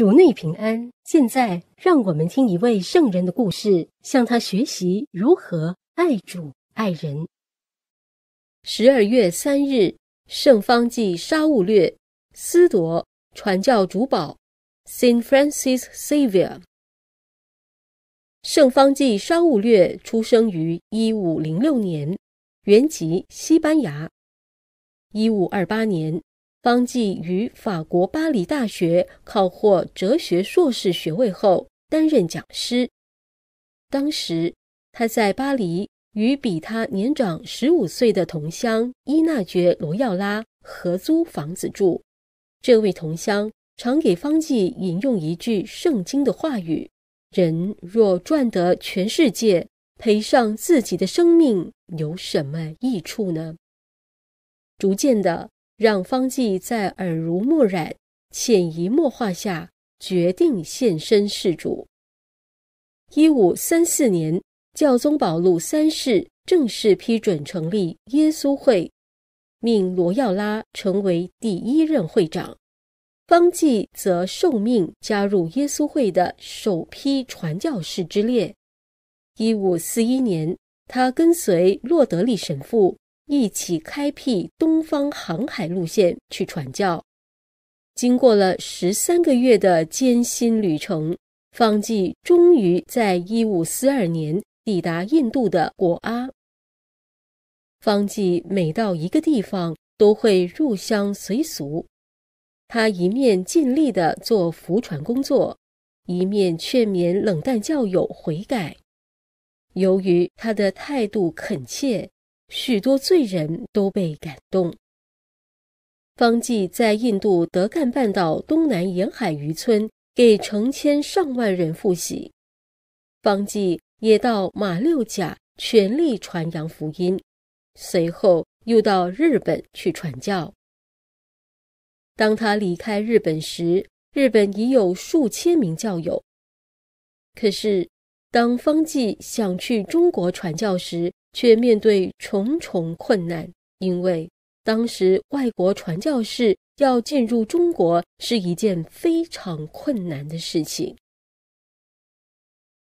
主内平安。现在让我们听一位圣人的故事，向他学习如何爱主爱人。十二月三日，圣方济沙务略思铎传教主宝 s i t Francis Xavier）。圣方济沙务略出生于一五零六年，原籍西班牙。一五二八年。方济于法国巴黎大学考获哲学硕士学位后，担任讲师。当时他在巴黎与比他年长十五岁的同乡伊纳爵·罗耀拉合租房子住。这位同乡常给方济引用一句圣经的话语：“人若赚得全世界，赔上自己的生命，有什么益处呢？”逐渐的。让方济在耳濡目染、潜移默化下决定献身事主。一五三四年，教宗保禄三世正式批准成立耶稣会，命罗耀拉成为第一任会长。方济则受命加入耶稣会的首批传教士之列。一五四一年，他跟随洛德利神父。一起开辟东方航海路线去传教，经过了十三个月的艰辛旅程，方济终于在一五四二年抵达印度的果阿。方济每到一个地方都会入乡随俗，他一面尽力的做浮船工作，一面劝勉冷淡教友悔改。由于他的态度恳切。许多罪人都被感动。方济在印度德干半岛东南沿海渔村给成千上万人复洗，方济也到马六甲全力传扬福音，随后又到日本去传教。当他离开日本时，日本已有数千名教友。可是，当方济想去中国传教时，却面对重重困难，因为当时外国传教士要进入中国是一件非常困难的事情。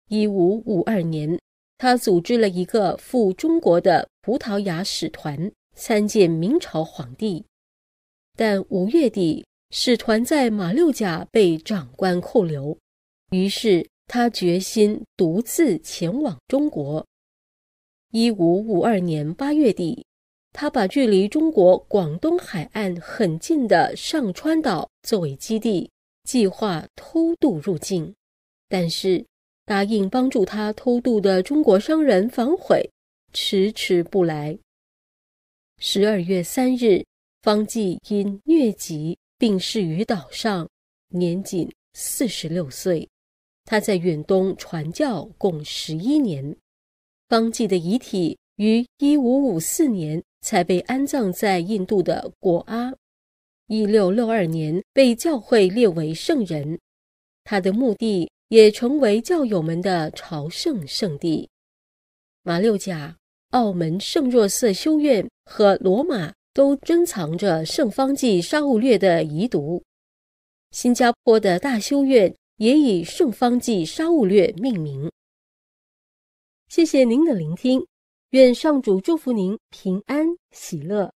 一五五二年，他组织了一个赴中国的葡萄牙使团，参见明朝皇帝，但五月底使团在马六甲被长官扣留，于是他决心独自前往中国。一五五二年八月底，他把距离中国广东海岸很近的上川岛作为基地，计划偷渡入境。但是，答应帮助他偷渡的中国商人反悔，迟迟不来。十二月三日，方济因疟疾病逝于岛上，年仅四十六岁。他在远东传教共十一年。方济的遗体于一五五四年才被安葬在印度的果阿，一六六二年被教会列为圣人，他的墓地也成为教友们的朝圣圣地。马六甲、澳门圣若瑟修院和罗马都珍藏着圣方济沙悟略的遗毒，新加坡的大修院也以圣方济沙悟略命名。谢谢您的聆听，愿上主祝福您平安喜乐。